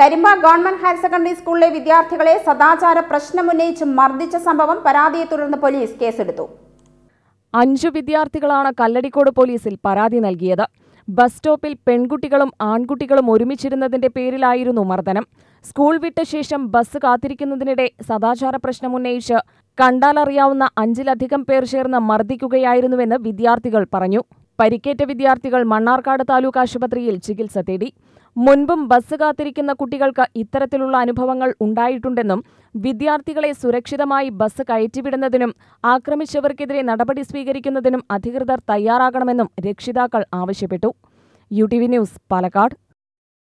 Karimba government higher secondary സ്കൂളിലെ വിദ്യാർത്ഥികളെ സദാചാര പ്രശ്നമുന്നയിച്ച് മർദ്ദിച്ച സംഭവം പരാതിയെ തുടർന്ന് പോലീസ് കേസെടുത്തു അഞ്ചു വിദ്യാർത്ഥികളാണ് കല്ലടിക്കോട് പോലീസിൽ പരാതി നൽകിയത് ബസ് സ്റ്റോപ്പിൽ പെൺകുട്ടികളും ആൺകുട്ടികളും ഒരുമിച്ചിരുന്നതിന്റെ പേരിലായിരുന്നു മർദ്ദനം സ്കൂൾ വിട്ട ശേഷം ബസ് കാത്തിരിക്കുന്നതിനിടെ സദാചാര പ്രശ്നമുന്നയിച്ച് കണ്ടാലറിയാവുന്ന അഞ്ചിലധികം പേർ ചേർന്ന് മർദ്ദിക്കുകയായിരുന്നുവെന്ന് വിദ്യാർത്ഥികൾ പറഞ്ഞു പരിക്കേറ്റ വിദ്യാർത്ഥികൾ മണ്ണാർക്കാട് താലൂക്ക് ആശുപത്രിയിൽ ചികിത്സ തേടി മുൻപും ബസ് കാത്തിരിക്കുന്ന കുട്ടികൾക്ക് ഇത്തരത്തിലുള്ള അനുഭവങ്ങൾ ഉണ്ടായിട്ടുണ്ടെന്നും വിദ്യാർത്ഥികളെ സുരക്ഷിതമായി ബസ് കയറ്റിവിടുന്നതിനും ആക്രമിച്ചവർക്കെതിരെ നടപടി സ്വീകരിക്കുന്നതിനും അധികൃതർ തയ്യാറാകണമെന്നും രക്ഷിതാക്കൾ ആവശ്യപ്പെട്ടു U T V News Palakkad